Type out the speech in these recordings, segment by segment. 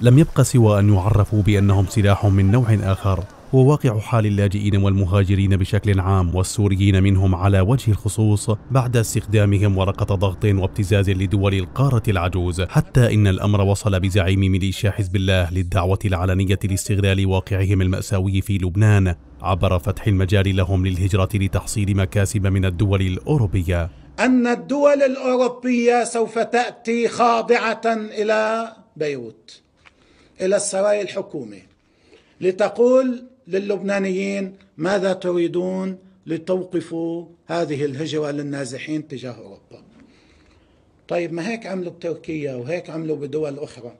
لم يبق سوى أن يعرفوا بأنهم سلاح من نوع آخر هو واقع حال اللاجئين والمهاجرين بشكل عام والسوريين منهم على وجه الخصوص بعد استخدامهم ورقة ضغط وابتزاز لدول القارة العجوز حتى إن الأمر وصل بزعيم ميليشيا حزب الله للدعوة العلنية لاستغلال واقعهم المأساوي في لبنان عبر فتح المجال لهم للهجرة لتحصيل مكاسب من الدول الأوروبية أن الدول الأوروبية سوف تأتي خاضعة إلى بيروت إلى السرايا الحكومه لتقول للبنانيين ماذا تريدون لتوقفوا هذه الهجرة للنازحين تجاه أوروبا طيب ما هيك عملوا بتركيا وهيك عملوا بدول أخرى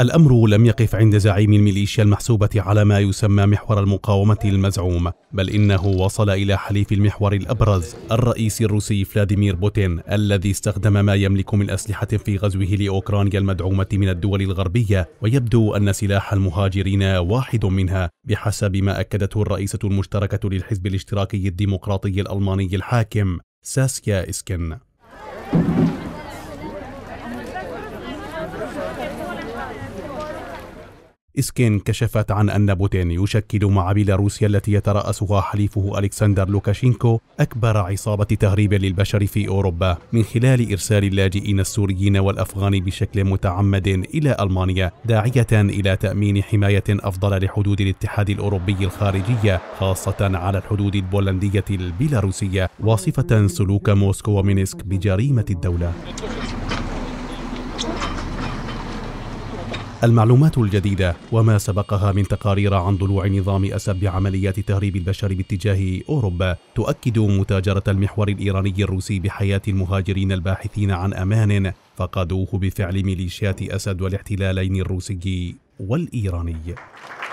الأمر لم يقف عند زعيم الميليشيا المحسوبة على ما يسمى محور المقاومة المزعوم بل إنه وصل إلى حليف المحور الأبرز الرئيس الروسي فلاديمير بوتين الذي استخدم ما يملك من أسلحة في غزوه لأوكرانيا المدعومة من الدول الغربية ويبدو أن سلاح المهاجرين واحد منها بحسب ما أكدته الرئيسة المشتركة للحزب الاشتراكي الديمقراطي الألماني الحاكم ساسيا إسكن إسكين كشفت عن أن بوتين يشكل مع بيلاروسيا التي يترأسها حليفه ألكسندر لوكاشينكو أكبر عصابة تهريب للبشر في أوروبا من خلال إرسال اللاجئين السوريين والأفغان بشكل متعمد إلى ألمانيا داعية إلى تأمين حماية أفضل لحدود الاتحاد الأوروبي الخارجية خاصة على الحدود البولندية البيلاروسية واصفة سلوك موسكو ومينسك بجريمة الدولة المعلومات الجديدة وما سبقها من تقارير عن ضلوع نظام أسد بعمليات تهريب البشر باتجاه أوروبا تؤكد متاجرة المحور الإيراني الروسي بحياة المهاجرين الباحثين عن أمان فقدوه بفعل ميليشيات أسد والاحتلالين الروسي والإيراني